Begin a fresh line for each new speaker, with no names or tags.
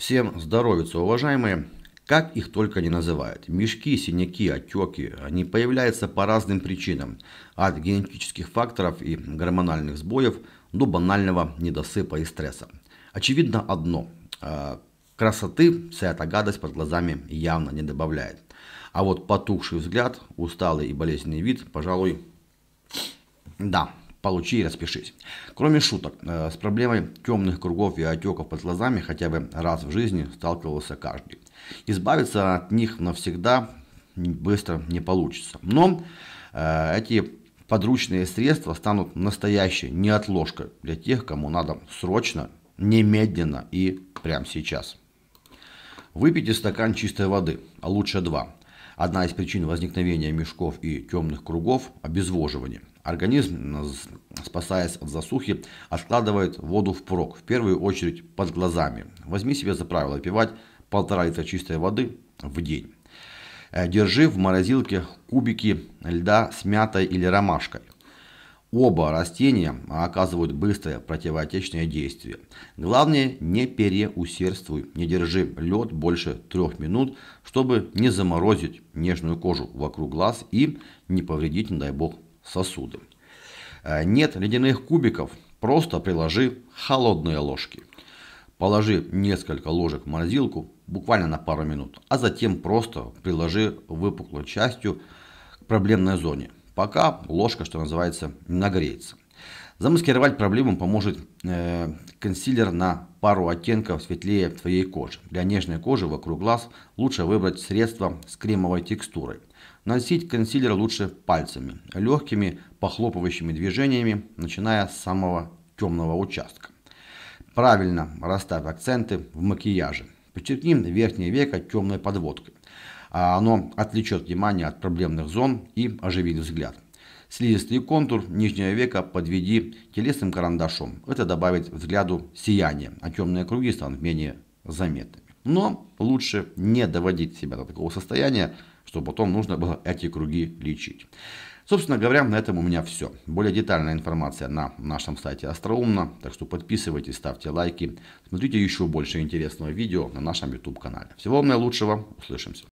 Всем здоровится, уважаемые. Как их только не называют. Мешки, синяки, отеки. Они появляются по разным причинам. От генетических факторов и гормональных сбоев до банального недосыпа и стресса. Очевидно одно. А, красоты вся эта гадость под глазами явно не добавляет. А вот потухший взгляд, усталый и болезненный вид, пожалуй, да, Получи и распишись. Кроме шуток, э, с проблемой темных кругов и отеков под глазами хотя бы раз в жизни сталкивался каждый. Избавиться от них навсегда быстро не получится. Но э, эти подручные средства станут настоящей неотложкой для тех, кому надо срочно, немедленно и прямо сейчас. Выпейте стакан чистой воды, а лучше два – Одна из причин возникновения мешков и темных кругов – обезвоживание. Организм, спасаясь от засухи, откладывает воду в прок, в первую очередь под глазами. Возьми себе за правило пивать полтора литра чистой воды в день. Э, держи в морозилке кубики льда с мятой или ромашкой. Оба растения оказывают быстрое противоотечное действие. Главное, не переусердствуй, не держи лед больше трех минут, чтобы не заморозить нежную кожу вокруг глаз и не повредить, не дай бог, сосуды. Э, нет ледяных кубиков, просто приложи холодные ложки. Положи несколько ложек в морозилку, буквально на пару минут, а затем просто приложи выпуклой частью к проблемной зоне – пока ложка, что называется, нагреется. Замаскировать проблему поможет э, консилер на пару оттенков светлее твоей кожи. Для нежной кожи вокруг глаз лучше выбрать средство с кремовой текстурой. Носить консилер лучше пальцами, легкими похлопывающими движениями, начиная с самого темного участка. Правильно расставь акценты в макияже. Подчеркни верхнее веко темной подводкой. А, оно отвлечет внимание от проблемных зон и оживит взгляд. Слизистый контур нижнего века подведи телесным карандашом. Это добавит взгляду сияние, а темные круги станут менее заметными. Но лучше не доводить себя до такого состояния, чтобы потом нужно было эти круги лечить. Собственно говоря, на этом у меня все. Более детальная информация на нашем сайте Остроумно, так что подписывайтесь, ставьте лайки, смотрите еще больше интересного видео на нашем YouTube канале. Всего вам наилучшего, услышимся.